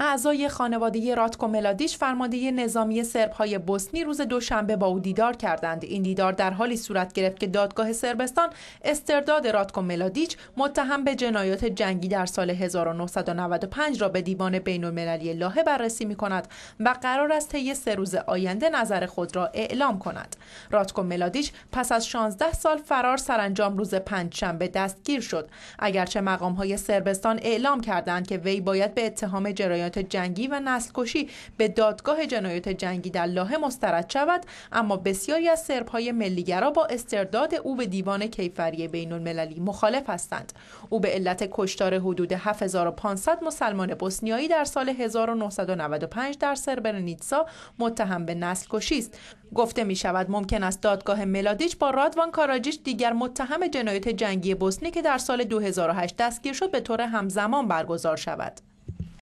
اعضای خانواده راتکو ملادیش فرمانده نظامی سربهای بوسنی روز دوشنبه با او دیدار کردند این دیدار در حالی صورت گرفت که دادگاه سربستان استرداد راتکو ملادیچ متهم به جنایات جنگی در سال 1995 را به دیوان المللی لاهه بررسی می کند و قرار است طی سه روز آینده نظر خود را اعلام کند راتکو ملادیچ پس از 16 سال فرار سرانجام روز پنجشنبه دستگیر شد اگرچه مقام سربستان اعلام کردند که وی باید به اتهام جرایم جنایات جنگی و نسل کشی به دادگاه جنایات جنگی در لاهه مسترد شود اما بسیاری از سربهای ملیگرا با استرداد او به دیوان کیفری بین المللی مخالف هستند او به علت کشتار حدود 7500 مسلمان بوسنیایی در سال 1995 در سربرنیتسا متهم به نسلکشی است گفته می شود ممکن است دادگاه ملادیچ با رادوان کاراجیچ دیگر متهم جنایت جنگی بوسنی که در سال 2008 دستگیر شد به طور همزمان برگزار شود